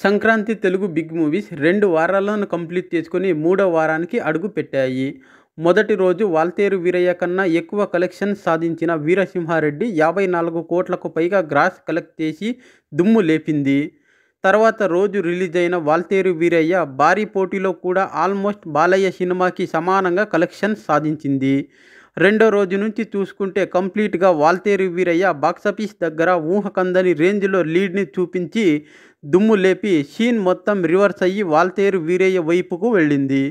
Sankranti Telugu big movies రెండు వారాలను complete చేసుకుని మూడో వారానికి అడుగు పెట్టాయి మొదటి రోజు వాల్తేరు వీరయ్య కన్నా ఎక్కువ కలెక్షన్ సాధించిన వీరసింహారెడ్డి యాభై నాలుగు కోట్లకు పైగా గ్రాస్ కలెక్ట్ చేసి దుమ్ము లేపింది తర్వాత రోజు రిలీజ్ అయిన వాల్తేరు వీరయ్య భారీ పోటీలో కూడా ఆల్మోస్ట్ బాలయ్య సినిమాకి సమానంగా కలెక్షన్ సాధించింది రెండో రోజు నుంచి చూసుకుంటే కంప్లీట్గా వాల్తేరు వీరయ్య బాక్సాఫీస్ దగ్గర ఊహకందని రేంజ్లో లీడ్ని చూపించి దుమ్ము లేపి షీన్ మొత్తం రివర్స్ అయ్యి వాల్తేరు వీరయ్య వైపుకు వెళ్ళింది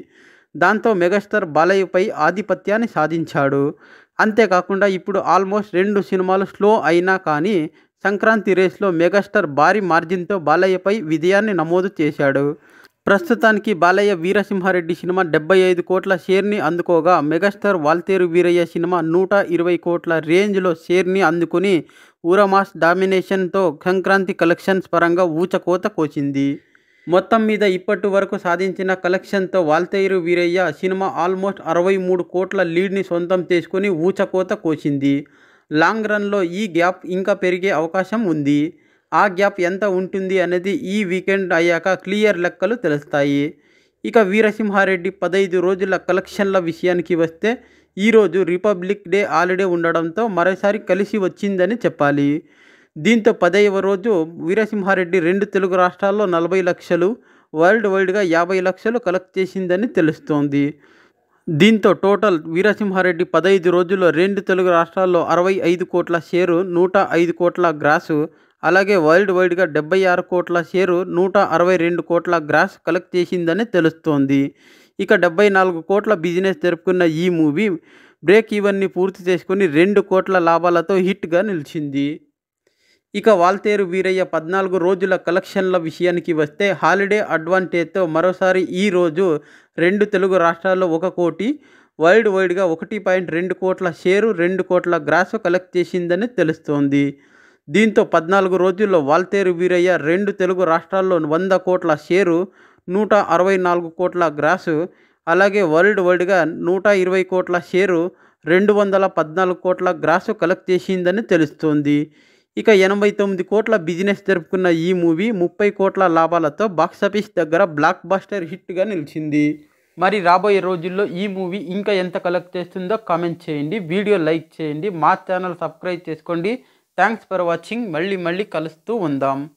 దాంతో మెగాస్టార్ బాలయ్యపై ఆధిపత్యాన్ని సాధించాడు అంతేకాకుండా ఇప్పుడు ఆల్మోస్ట్ రెండు సినిమాలు స్లో అయినా కానీ సంక్రాంతి రేస్లో మెగాస్టార్ భారీ మార్జిన్తో బాలయ్యపై విజయాన్ని నమోదు చేశాడు ప్రస్తుతానికి బాలయ్య వీరసింహారెడ్డి సినిమా డెబ్బై ఐదు కోట్ల షేర్ని అందుకోగా మెగాస్టార్ వాల్తేరు వీరయ్య సినిమా నూట ఇరవై కోట్ల రేంజ్లో షేర్ని అందుకుని ఊరమాస్ మాస్ డామినేషన్తో సంక్రాంతి కలెక్షన్స్ పరంగా ఊచకోత కోసింది మొత్తం మీద ఇప్పటి వరకు సాధించిన కలెక్షన్తో వాల్తేరు వీరయ్య సినిమా ఆల్మోస్ట్ అరవై మూడు కోట్ల లీడ్ని సొంతం చేసుకుని ఊచకోత కోసింది లాంగ్ రన్లో ఈ గ్యాప్ ఇంకా పెరిగే అవకాశం ఉంది ఆ గ్యాప్ ఎంత ఉంటుంది అనేది ఈ వీకెండ్ అయ్యాక క్లియర్ లెక్కలు తెలుస్తాయి ఇక వీరసింహారెడ్డి పదహైదు రోజుల కలెక్షన్ల విషయానికి వస్తే ఈరోజు రిపబ్లిక్ డే హాలిడే ఉండడంతో మరోసారి కలిసి వచ్చిందని చెప్పాలి దీంతో పదైవ రోజు వీరసింహారెడ్డి రెండు తెలుగు రాష్ట్రాల్లో నలభై లక్షలు వరల్డ్ వైడ్గా యాభై లక్షలు కలెక్ట్ చేసిందని తెలుస్తోంది దీంతో టోటల్ వీరసింహారెడ్డి పదహైదు రోజుల్లో రెండు తెలుగు రాష్ట్రాల్లో అరవై ఐదు కోట్ల షేరు నూట ఐదు కోట్ల గ్రాసు అలాగే వరల్డ్ వైడ్గా డెబ్బై ఆరు కోట్ల షేరు నూట అరవై రెండు కోట్ల గ్రాస్ కలెక్ట్ చేసిందని తెలుస్తోంది ఇక డెబ్బై నాలుగు కోట్ల బిజినెస్ జరుపుకున్న ఈ మూవీ బ్రేక్ ఈవెన్ని పూర్తి చేసుకుని రెండు కోట్ల లాభాలతో హిట్గా నిలిచింది ఇక వాల్తేరు వీరయ్య పద్నాలుగు రోజుల కలెక్షన్ల విషయానికి వస్తే హాలిడే అడ్వాంటేజ్తో మరోసారి ఈరోజు రెండు తెలుగు రాష్ట్రాల్లో ఒక కోటి వైడ్ వైడ్గా ఒకటి పాయింట్ రెండు కోట్ల షేరు రెండు కోట్ల గ్రాస్ కలెక్ట్ చేసిందని తెలుస్తోంది దీంతో పద్నాలుగు రోజుల్లో వాల్తేరు వీరయ్య రెండు తెలుగు రాష్ట్రాల్లో వంద కోట్ల షేరు నూట అరవై నాలుగు కోట్ల గ్రాసు అలాగే వరల్డ్ వైడ్గా నూట ఇరవై కోట్ల షేరు రెండు వందల పద్నాలుగు కోట్ల గ్రాసు కలెక్ట్ చేసిందని తెలుస్తోంది ఇక ఎనభై తొమ్మిది కోట్ల బిజినెస్ జరుపుకున్న ఈ మూవీ ముప్పై కోట్ల లాభాలతో బాక్సాఫీస్ దగ్గర బ్లాక్ బాస్టర్ హిట్గా నిలిచింది మరి రాబోయే రోజుల్లో ఈ మూవీ ఇంకా ఎంత కలెక్ట్ చేస్తుందో కామెంట్ చేయండి వీడియో లైక్ చేయండి మా ఛానల్ సబ్స్క్రైబ్ చేసుకోండి థ్యాంక్స్ ఫర్ వాచింగ్ మళ్ళీ మళ్ళీ కలుస్తూ ఉందాం